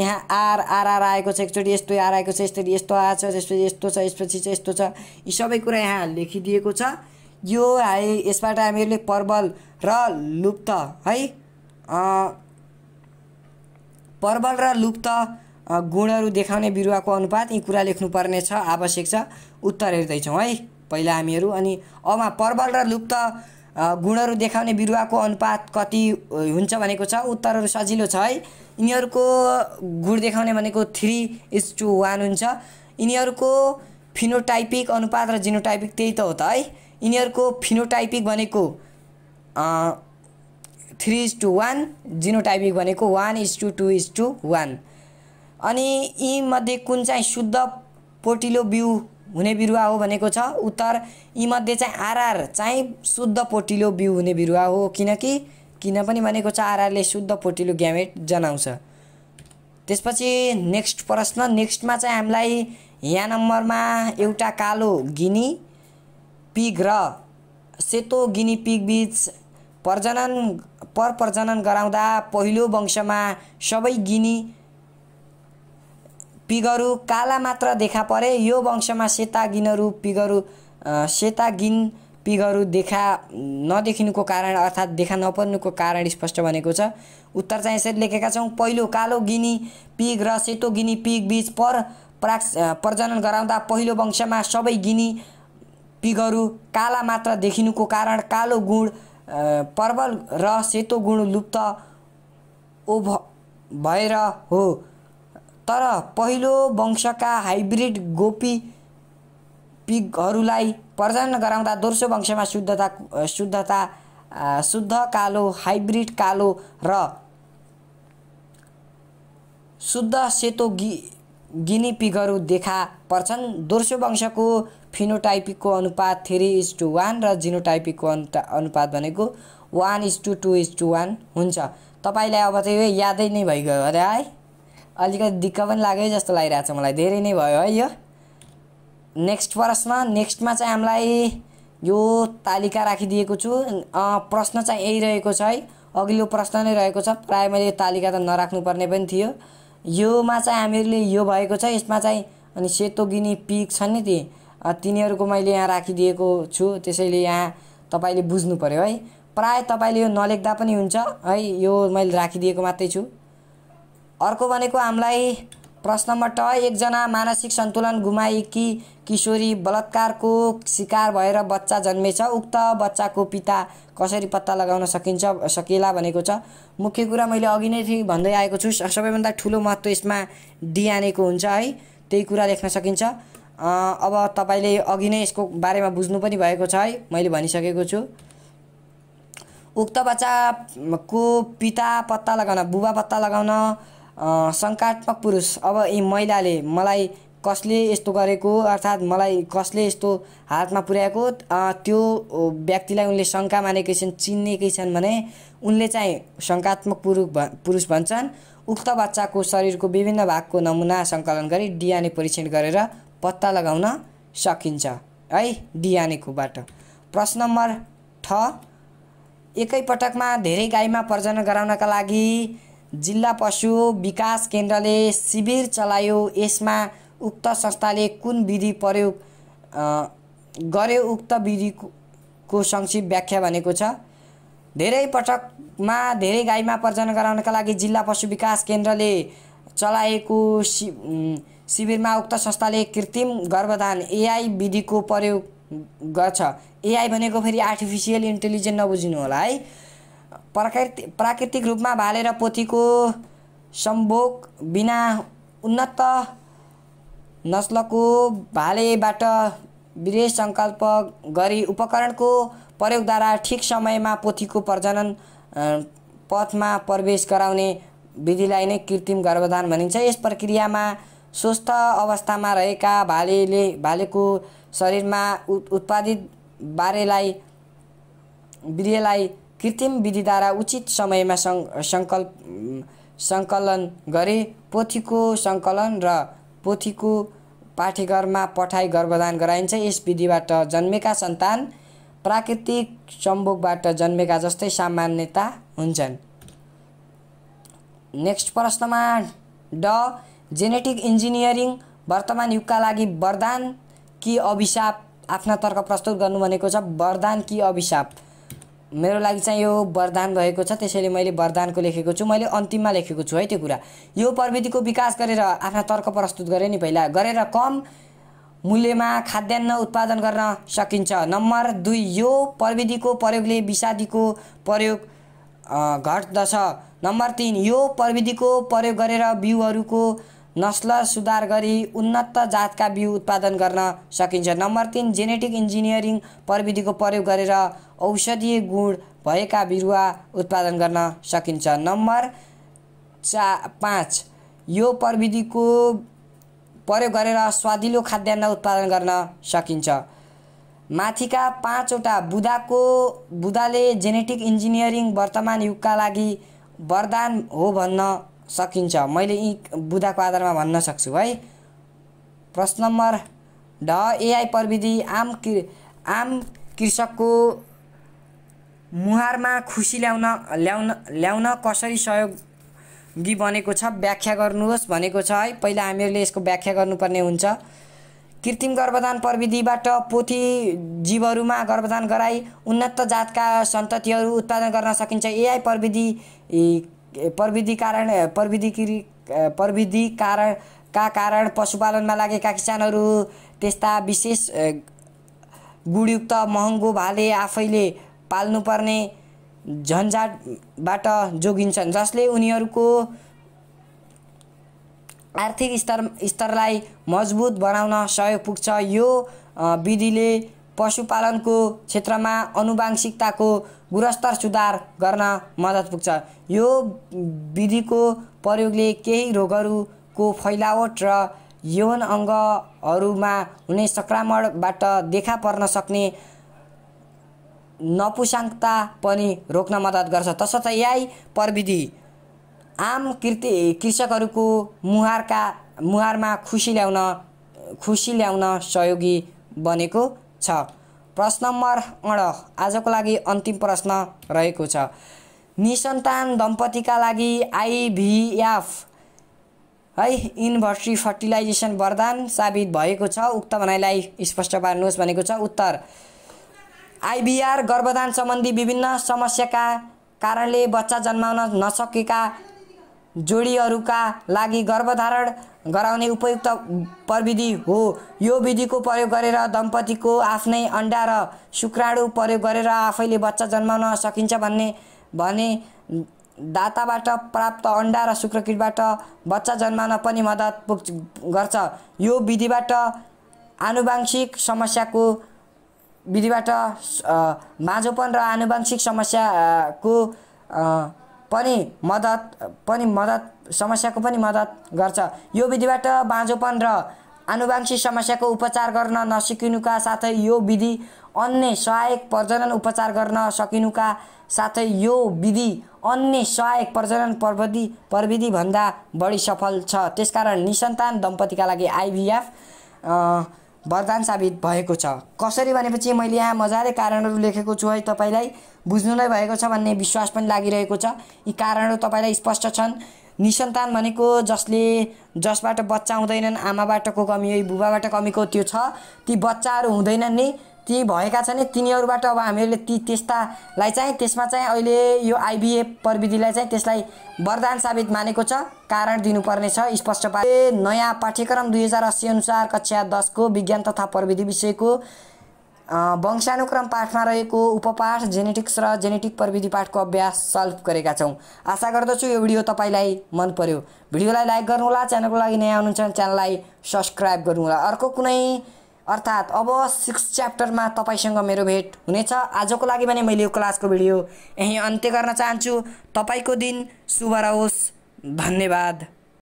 यहाँ आर आर आर आएको छ एकचोटि यस्तो आर आएको छ यसरी यस्तो आएको छ त्यसपछि यस्तो छ यसपछि चाहिँ यस्तो छ यी सबै कुरा यहाँ लेखिदिएको छ यो है यसबाट हामीहरूले प्रबल र लुप्त है प्रबल र लुप्त गुणहरू देखाउने बिरुवाको अनुपात यी कुरा लेख्नुपर्ने छ आवश्यक छ उत्तर हेर्दैछौँ है पहिला हामीहरू अनि अमा प्रबल र लुप्त गुणहरू देखाउने बिरुवाको अनुपात कति हुन्छ भनेको छ उत्तरहरू सजिलो छ है यिनीहरूको गुण देखाउने भनेको थ्री इज टू वान हुन्छ यिनीहरूको फिनोटाइपिक अनुपात र जिनोटाइपिक त्यही त हो त है यिनीहरूको फिनोटाइपिक भनेको three is to one genotypic भनेको one is to two is to one अनि यीमध्ये कुन चाहिँ शुद्ध पोटिलो बिउ हुने बिरुवा हो भनेको छ उत्तर यीमध्ये चाहिँ आरआर चाहिँ शुद्ध पोटिलो बिउ हुने बिरुवा हो किनकि किन पनि भनेको छ आरआरले शुद्ध पोटिलो ग्यामेट जनाउँछ त्यसपछि नेक्स्ट प्रश्न नेक्स्टमा चाहिँ हामीलाई यहाँ नम्बरमा एउटा कालो गिनी पिग र सेतो गिनी पिग बीच प्रजनन पर प्रजनन गराउँदा पहिलो वंशमा सबै गिनी पिगरु काला मात्र देखा परे यो वंशमा सेता गिनहरू पिगरु सेता गिन पिगहरू देखा नदेखिनुको कारण अर्थात् देखा नपर्नुको कारण स्पष्ट भनेको छ उत्तर चाहिँ यसरी लेखेका छौँ पहिलो कालो गिनी पिग र सेतो गिनी पिग बिच पर प्राक्स प्रजनन गराउँदा पहिलो वंशमा सबै गिनी पिगहरू काला मात्र देखिनुको कारण कालो गुण प्रबल र सेतो गुण लुप्त ओभ भएर हो तर पहिलो वंशका हाइब्रिड गोपी पिगहरूलाई प्रजनन गराउँदा दोस्रो वंशमा शुद्धता शुद्धता शुद्ध कालो हाइब्रिड कालो र शुद्ध सेतो गि गिनी पिगहरू देखा पर्छन् दोस्रो वंशको फिनोटाइपिकको अनुपात थ्री इज टू वान र जिनोटाइपिकको अनुपात भनेको one is to two is to one हुन्छ तपाईँलाई अब चाहिँ यादै नै भइगयो अरे है अलिकति दिक्क पनि लाग्यो जस्तो लागिरहेको छ मलाई धेरै नै भयो है यो नेक्स्ट प्रश्न नेक्स्टमा चाहिँ हामीलाई यो तालिका राखिदिएको छु प्रश्न चाहिँ यही रहेको छ है अघिल्लो प्रश्न नै रहेको छ प्रायः मैले तालिका त नराख्नुपर्ने पनि थियो योमा चाहिँ हामीहरूले यो भएको छ यसमा चाहिँ अनि सेतो गिनी पिक छन् नि ती तिनीहरूको मैले यहाँ राखिदिएको छु त्यसैले यहाँ तपाईँले बुझ्नु पऱ्यो है प्रायः तपाईँले यो नलेख्दा पनि हुन्छ है यो मैले राखिदिएको मात्रै छु अर्को भनेको हामीलाई प्रश्न नम्बर ट एकजना मानसिक सन्तुलन गुमाएकी किशोरी बलात्कारको शिकार भएर बच्चा जन्मेछ उक्त बच्चाको पिता कसरी पत्ता लगाउन सकिन्छ सकिएला भनेको छ मुख्य कुरा मैले अघि नै भन्दै आएको छु सबैभन्दा ठुलो महत्त्व यसमा डिआनएको हुन्छ है त्यही कुरा लेख्न सकिन्छ अब तपाईँले अघि नै यसको बारेमा बुझ्नु पनि भएको छ है मैले भनिसकेको छु उक्त बच्चाको पिता पत्ता लगाउन बुबा पत्ता लगाउन शङ्कात्मक पुरुष अब यी महिलाले मलाई कसले यस्तो गरेको अर्थात् मलाई कसले यस्तो हातमा पुर्याएको त्यो व्यक्तिलाई उनले शङ्का मानेकै छन् चिन्नेकै छन् भने उनले चाहिँ शङ्कात्मक पुरुष पुरुष भन्छन् उक्त बच्चाको शरीरको विभिन्न भागको नमुना सङ्कलन गरी डिएनए परीक्षण गरेर पत्ता लगाउन सकिन्छ है डिएनएकोबाट प्रश्न नम्बर ठ एकैपटकमा धेरै गाईमा प्रजन गराउनका लागि जिल्ला पशु विकास केन्द्रले शिविर चलायो यसमा उक्त संस्थाले कुन विधि प्रयोग गर्यो उक्त विधिको संक्षिप्त व्याख्या भनेको छ धेरै पटकमा धेरै गाईमा प्रजन गराउनका लागि जिल्ला पशु विकास केन्द्रले चलाएको शि शिविरमा उक्त संस्थाले कृत्रिम गर्भधान एआई विधिको प्रयोग गर्छ एआई भनेको फेरि आर्टिफिसियल इन्टेलिजेन्ट नबुझिनु होला है प्रकृति प्राकृतिक रूपमा भालेर पोथीको सम्भोग बिना उन्नत नस्लको भालेबाट विदेश सङ्कल्प गरी उपकरणको प्रयोगद्वारा ठिक समयमा पोथीको प्रजनन पथमा प्रवेश गराउने विधिलाई नै कृत्रिम गर्भधान भनिन्छ यस प्रक्रियामा स्वस्थ अवस्थामा रहेका भालेले भालेको शरीरमा उत्पादित बारेलाई बिरेलाई कृत्रिम विधिद्वारा उचित समयमा सङ् सङ्कल्प सङ्कलन गरे पोथीको सङ्कलन र पोथीको पाठ्यघरमा पठाइ गर्भदान गराइन्छ यस विधिबाट जन्मेका सन्तान प्राकृतिक सम्भोगबाट जन्मेका जस्तै सामान्यता हुन्छन् नेक्स्ट प्रश्नमा ड जेनेटिक इन्जिनियरिङ वर्तमान युगका लागि वरदान कि अभिशाप आफ्ना तर्क प्रस्तुत गर्नु भनेको छ वरदान कि अभिशाप मेरो लागि चाहिँ यो वरदान भएको छ त्यसैले मैले वरदानको लेखेको छु मैले अन्तिममा लेखेको छु है त्यो कुरा यो प्रविधिको विकास गरेर आफ्ना तर्क प्रस्तुत गरेँ नि पहिला गरेर कम मूल्यमा खाद्यान्न उत्पादन गर्न सकिन्छ नम्बर दुई यो प्रविधिको प्रयोगले विषादीको प्रयोग घट्दछ नम्बर तिन यो प्रविधिको प्रयोग गरेर बिउहरूको नस्ल सुधार गरी उन्नत जातका बिउ उत्पादन गर्न सकिन्छ नम्बर तिन जेनेटिक इन्जिनियरिङ प्रविधिको प्रयोग गरेर औषधीय गुण भएका बिरुवा उत्पादन गर्न सकिन्छ नम्बर चा पाँच यो प्रविधिको प्रयोग गरेर स्वादिलो खाद्यान्न उत्पादन गर्न सकिन्छ माथिका पाँचवटा बुदाको बुदाले जेनेटिक इन्जिनियरिङ वर्तमान युगका लागि वरदान हो भन्न सकिन्छ मैले यी बुदाको आधारमा भन्न सक्छु है प्रश्न नम्बर ड एआई प्रविधि आम कृ आम कृषकको मुहारमा खुसी ल्याउन ल्याउन ल्याउन कसरी सहयोगी बनेको छ व्याख्या गर्नुहोस् भनेको छ है पहिला हामीहरूले यसको व्याख्या गर्नुपर्ने हुन्छ कृत्रिम गर्भदान प्रविधिबाट पोथी जीवहरूमा गर्भदान गराई उन्नत जातका सन्ततिहरू उत्पादन गर्न सकिन्छ एआई प्रविधि प्रविधि कारण प्रविधि प्रविधि कारण का कारण पशुपालनमा लागेका किसानहरू त्यस्ता विशेष गुणयुक्त महँगो भाले आफैले पाल्नुपर्ने झन्झाटबाट जोगिन्छन् जसले उनीहरूको आर्थिक स्तर स्तरलाई मजबुत बनाउन सहयोग पुग्छ यो विधिले पशुपालनको क्षेत्रमा अनुवांशिकताको गुणस्तर सुधार गर्न मद्दत पुग्छ यो विधिको प्रयोगले केही रोगहरूको फैलावट र यौन अङ्गहरूमा हुने सङ्क्रमणबाट देखा पर्न सक्ने नपुसाङ्कता पनि रोक्न मद्दत गर्छ तसर्थ यही प्रविधि आम कृति कृषकहरूको मुहारका मुहारमा खुसी ल्याउन खुसी ल्याउन सहयोगी बनेको छ प्रश्न नम्बर अड आजको लागि अन्तिम प्रश्न रहेको छ निसन्तान दम्पतिका लागि आइभिएफ है इन्भर्ट्री फर्टिलाइजेसन वरदान साबित भएको छ उक्त भनाइलाई स्पष्ट पार्नुहोस् भनेको छ उत्तर आइबिआर गर्भदान सम्बन्धी विभिन्न समस्याका कारणले बच्चा जन्माउन नसकेका जोडीहरूका लागि गर्भधारण गराउने उपयुक्त प्रविधि हो यो विधिको प्रयोग गरेर दम्पतिको आफ्नै अन्डा र शुक्राणु प्रयोग गरेर आफैले बच्चा जन्माउन सकिन्छ भन्ने भने दाताबाट प्राप्त अन्डा र शुक्रकिटबाट बच्चा जन्माउन पनि मद्दत पुग् गर्छ यो विधिबाट आनुवंशिक समस्याको विधिबाट माझोपन र आनुवांशिक समस्याको पनि मद्दत पनि मद्दत समस्याको पनि मद्दत गर्छ यो विधिबाट बाँझोपन र आनुवंशिक समस्याको उपचार गर्न नसकिनुका साथै यो विधि अन्य सहायक प्रजनन उपचार गर्न सकिनुका साथै यो विधि अन्य सहायक प्रजनन प्रविधि प्रविधिभन्दा बढी सफल छ त्यसकारण निसन्तान दम्पतिका लागि आइभिएफ वरदान साबित भएको छ कसरी भनेपछि मैले यहाँ मजाले कारणहरू लेखेको छु है तपाईँलाई बुझ्नु नै भएको छ भन्ने विश्वास पनि लागिरहेको छ यी कारणहरू तपाईँलाई स्पष्ट छन् निसन्तान भनेको जसले जसबाट बच्चा हुँदैनन् आमाबाटको कमी बुबाबाट कमीको त्यो छ ती बच्चाहरू हुँदैनन् नि ती भएका छन् तिनीहरूबाट अब हामीहरूले ती त्यस्तालाई चाहिँ त्यसमा चाहिँ अहिले यो आइबिए प्रविधिलाई चाहिँ त्यसलाई वरदान साबित मानेको छ कारण दिनुपर्नेछ स्पष्ट पाए नयाँ पाठ्यक्रम दुई हजार अस्सी अनुसार कक्षा दसको विज्ञान तथा प्रविधि विषयको वंशानुक्रम पाठमा रहेको उपपाठ जेनेटिक्स र जेनेटिक प्रविधि पाठको अभ्यास सल्भ गरेका छौँ आशा गर्दछु यो भिडियो तपाईँलाई मन पर्यो भिडियोलाई लाइक गर्नुहोला च्यानलको लागि नयाँ हुनुहुन्छ च्यानललाई सब्सक्राइब गर्नुहोला अर्को कुनै अर्थात् अब सिक्स च्याप्टरमा तपाईँसँग मेरो भेट हुनेछ आजको लागि भने मैले यो क्लासको भिडियो यहीँ अन्त्य गर्न चाहन्छु तपाईँको दिन शुभ रहोस् धन्यवाद